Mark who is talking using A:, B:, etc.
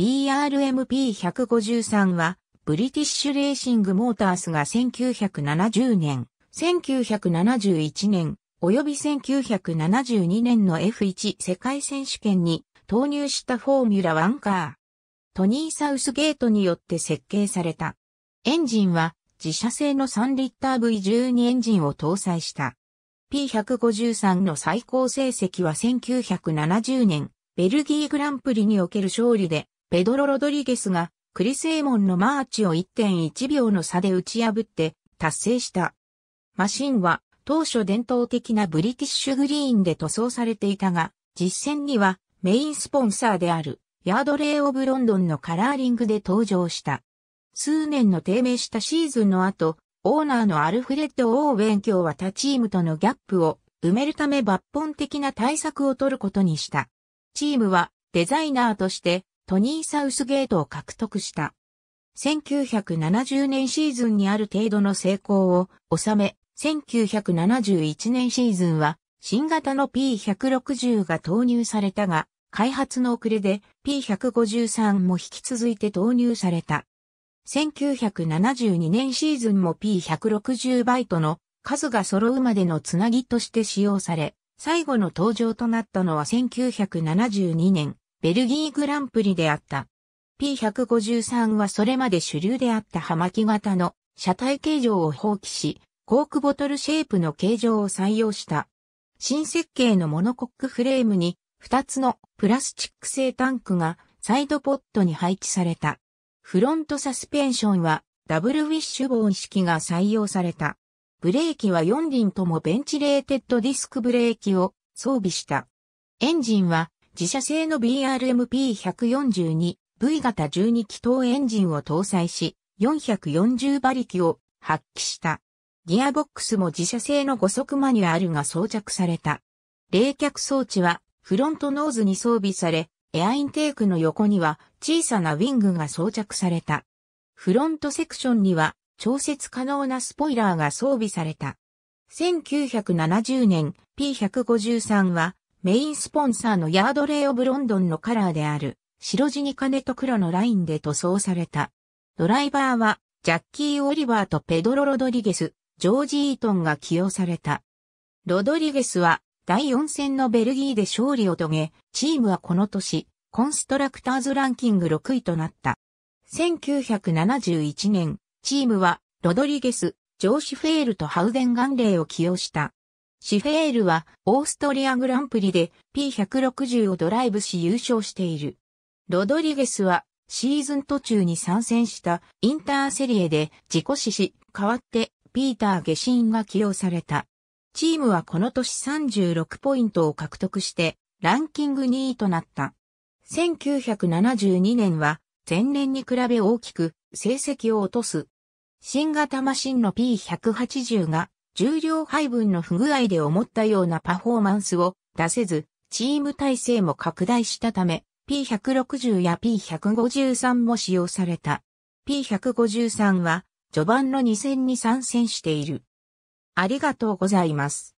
A: BRMP153 は、ブリティッシュレーシングモータースが1970年、1971年、及び1972年の F1 世界選手権に投入したフォーミュラワンカー。トニー・サウスゲートによって設計された。エンジンは自社製の3リッター V12 エンジンを搭載した。P153 の最高成績は1970年、ベルギーグランプリにおける勝利でペドロ・ロドリゲスがクリセイモンのマーチを1.1秒の差で打ち破って達成した。マシンは当初伝統的なブリティッシュグリーンで塗装されていたが、実戦にはメインスポンサーであるヤードレイ・オブ・ロンドンのカラーリングで登場した。数年の低迷したシーズンの後、オーナーのアルフレッド・オーウェン教は他チームとのギャップを埋めるため抜本的な対策を取ることにした。チームはデザイナーとしてトニー・サウスゲートを獲得した。1970年シーズンにある程度の成功を収め、1971年シーズンは新型の P160 が投入されたが、開発の遅れで P153 も引き続いて投入された。1972年シーズンも P160 バイトの数が揃うまでのつなぎとして使用され、最後の登場となったのは1972年ベルギーグランプリであった。P153 はそれまで主流であった葉巻型の車体形状を放棄し、コークボトルシェイプの形状を採用した。新設計のモノコックフレームに2つのプラスチック製タンクがサイドポットに配置された。フロントサスペンションはダブルウィッシュボーン式が採用された。ブレーキは4輪ともベンチレーテッドディスクブレーキを装備した。エンジンは自社製の BRMP142V 型12気筒エンジンを搭載し、440馬力を発揮した。ギアボックスも自社製の5速マニュアルが装着された。冷却装置はフロントノーズに装備され、エアインテークの横には小さなウィングが装着された。フロントセクションには調節可能なスポイラーが装備された。1970年 P153 はメインスポンサーのヤードレイオブロンドンのカラーである白地に金と黒のラインで塗装された。ドライバーはジャッキー・オリバーとペドロ・ロドリゲス、ジョージ・イートンが起用された。ロドリゲスは第4戦のベルギーで勝利を遂げ、チームはこの年、コンストラクターズランキング6位となった。1971年、チームはロドリゲス、ジョーシフェールとハウデン・ガンレイを起用した。シフェールはオーストリアグランプリで P160 をドライブし優勝している。ロドリゲスはシーズン途中に参戦したインターセリエで自己死し、代わってピーター・ゲシンが起用された。チームはこの年36ポイントを獲得してランキング2位となった。1972年は前年に比べ大きく成績を落とす。新型マシンの P180 が重量配分の不具合で思ったようなパフォーマンスを出せず、チーム体制も拡大したため、P160 や P153 も使用された。P153 は序盤の2戦に参戦している。ありがとうございます。